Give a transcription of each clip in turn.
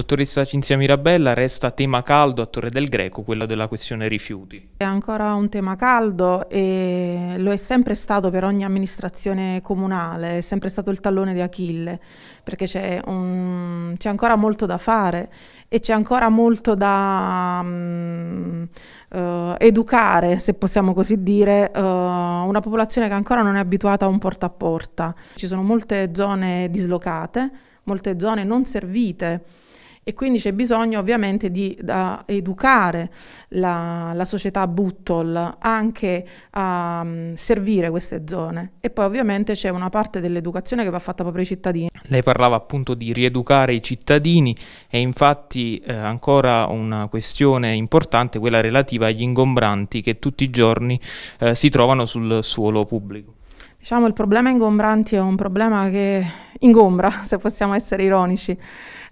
Dottoressa Cinzia Mirabella, resta tema caldo a Torre del Greco, quello della questione rifiuti. È ancora un tema caldo e lo è sempre stato per ogni amministrazione comunale, è sempre stato il tallone di Achille, perché c'è, ancora molto da fare e c'è ancora molto da um, uh, educare, se possiamo così dire, uh, una popolazione che ancora non è abituata a un porta a porta. Ci sono molte zone dislocate, molte zone non servite e quindi c'è bisogno ovviamente di educare la, la, società Buttol anche a um, servire queste zone e poi ovviamente c'è una parte dell'educazione che va fatta proprio ai cittadini. Lei parlava appunto di rieducare i cittadini e infatti eh, ancora una questione importante quella relativa agli ingombranti che tutti i giorni eh, si trovano sul suolo pubblico. Diciamo il problema ingombranti è un problema che ingombra, se possiamo essere ironici,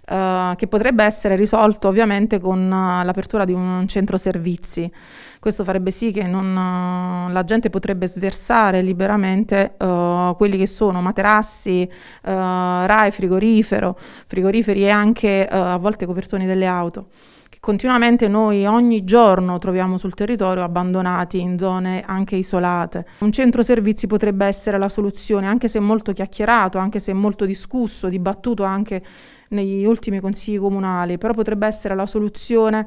eh, che potrebbe essere risolto ovviamente con eh, l'apertura di un centro servizi. Questo farebbe sì che non, eh, la gente potrebbe sversare liberamente eh, quelli che sono materassi, eh, RAI, frigorifero, frigoriferi e anche eh, a volte copertoni delle auto continuamente noi ogni giorno troviamo sul territorio abbandonati in zone anche isolate. Un centro servizi potrebbe essere la soluzione, anche se molto chiacchierato, anche se molto discusso, dibattuto anche negli ultimi consigli comunali, però potrebbe essere la soluzione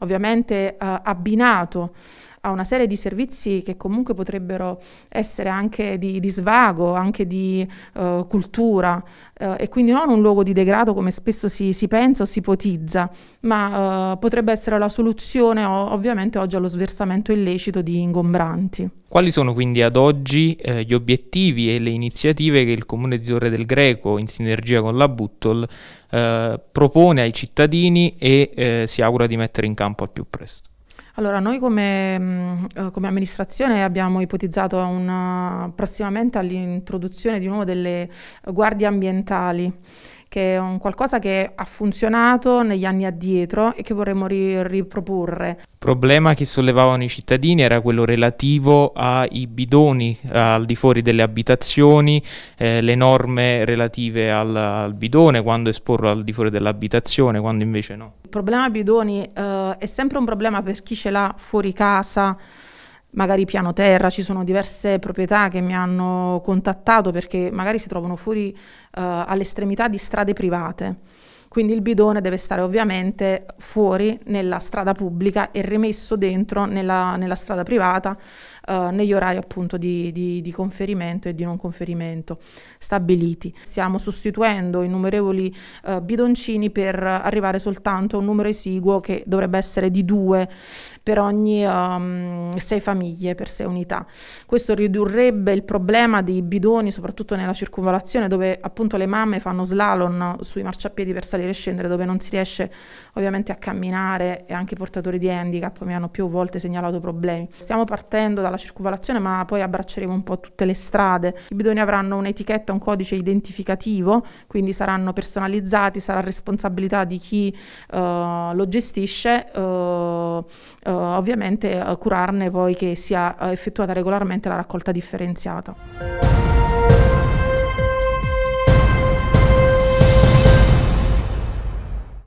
ovviamente eh, abbinato a una serie di servizi che comunque potrebbero essere anche di, di svago, anche di uh, cultura uh, e quindi non un luogo di degrado come spesso si, si pensa o si ipotizza, ma uh, potrebbe essere la soluzione ovviamente oggi allo sversamento illecito di ingombranti. Quali sono quindi ad oggi eh, gli obiettivi e le iniziative che il Comune di Torre del Greco, in sinergia con la Buttol, eh, propone ai cittadini e eh, si augura di mettere in campo al più presto? Allora, noi come, mm, eh, come amministrazione abbiamo ipotizzato una, eh, prossimamente all'introduzione di nuovo delle guardie ambientali che è un qualcosa che ha funzionato negli anni addietro e che vorremmo ri- riproporre. Il problema che sollevavano i cittadini era quello relativo ai bidoni al di fuori delle abitazioni, eh, le norme relative al, al bidone, quando esporlo al di fuori dell'abitazione, quando invece no. Il problema bidoni eh, è sempre un problema per chi ce l'ha fuori casa magari piano terra, ci sono diverse proprietà che mi hanno contattato perché magari si trovano fuori uh, all'estremità di strade private quindi il bidone deve stare ovviamente fuori nella strada pubblica e rimesso dentro nella, nella strada privata eh, negli orari appunto di, di, di, conferimento e di non conferimento stabiliti. Stiamo sostituendo innumerevoli eh, bidoncini per arrivare soltanto a un numero esiguo che dovrebbe essere di due per ogni um, sei famiglie, per sei unità. Questo ridurrebbe il problema dei bidoni, soprattutto nella circolazione dove appunto le mamme fanno slalom sui marciapiedi per salire salire e scendere, dove non si riesce ovviamente a camminare e anche i portatori di handicap mi hanno più volte segnalato problemi. Stiamo partendo dalla circolazione, ma poi abbracceremo un po' tutte le strade. I bidoni avranno un'etichetta, un codice identificativo, quindi saranno personalizzati, sarà responsabilità di chi uh, lo gestisce, uh, uh, ovviamente curarne poi che sia effettuata regolarmente la raccolta differenziata.